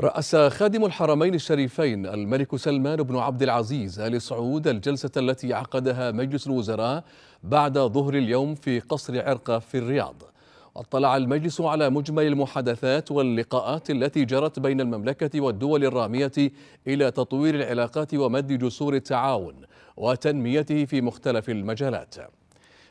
رأس خادم الحرمين الشريفين الملك سلمان بن عبد العزيز آل سعود الجلسة التي عقدها مجلس الوزراء بعد ظهر اليوم في قصر عرقة في الرياض اطلع المجلس على مجمل المحادثات واللقاءات التي جرت بين المملكة والدول الرامية إلى تطوير العلاقات ومد جسور التعاون وتنميته في مختلف المجالات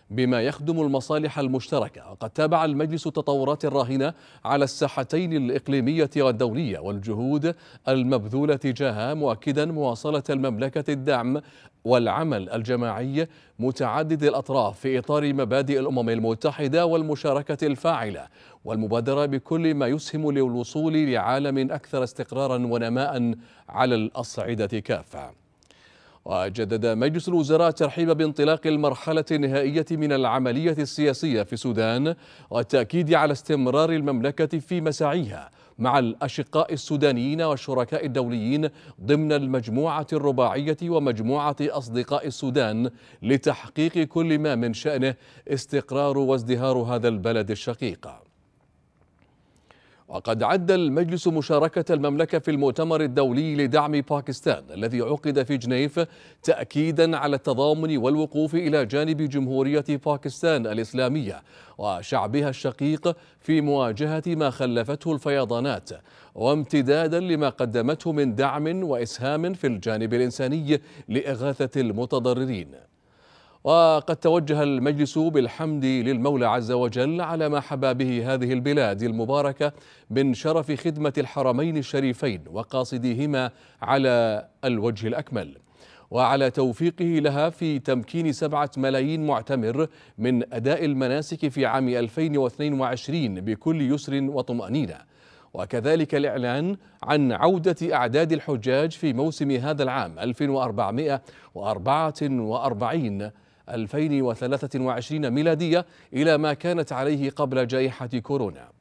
بما يخدم المصالح المشتركة وقد تابع المجلس التطورات الراهنة على الساحتين الإقليمية والدولية والجهود المبذولة تجاهها مؤكدا مواصلة المملكة الدعم والعمل الجماعي متعدد الأطراف في إطار مبادئ الأمم المتحدة والمشاركة الفاعلة والمبادرة بكل ما يسهم للوصول لعالم أكثر استقرارا ونماء على الأصعدة كافة وجدد مجلس الوزراء الترحيب بانطلاق المرحلة النهائية من العملية السياسية في السودان والتأكيد على استمرار المملكة في مساعيها مع الأشقاء السودانيين والشركاء الدوليين ضمن المجموعة الرباعية ومجموعة أصدقاء السودان لتحقيق كل ما من شأنه استقرار وازدهار هذا البلد الشقيق وقد عد المجلس مشاركة المملكة في المؤتمر الدولي لدعم باكستان الذي عقد في جنيف تأكيدا على التضامن والوقوف إلى جانب جمهورية باكستان الإسلامية وشعبها الشقيق في مواجهة ما خلفته الفيضانات وامتدادا لما قدمته من دعم وإسهام في الجانب الإنساني لإغاثة المتضررين وقد توجه المجلس بالحمد للمولى عز وجل على ما حبى به هذه البلاد المباركة من شرف خدمة الحرمين الشريفين وقاصديهما على الوجه الأكمل وعلى توفيقه لها في تمكين سبعة ملايين معتمر من أداء المناسك في عام 2022 بكل يسر وطمأنينة وكذلك الإعلان عن عودة أعداد الحجاج في موسم هذا العام 1444 2023 ميلادية إلى ما كانت عليه قبل جائحة كورونا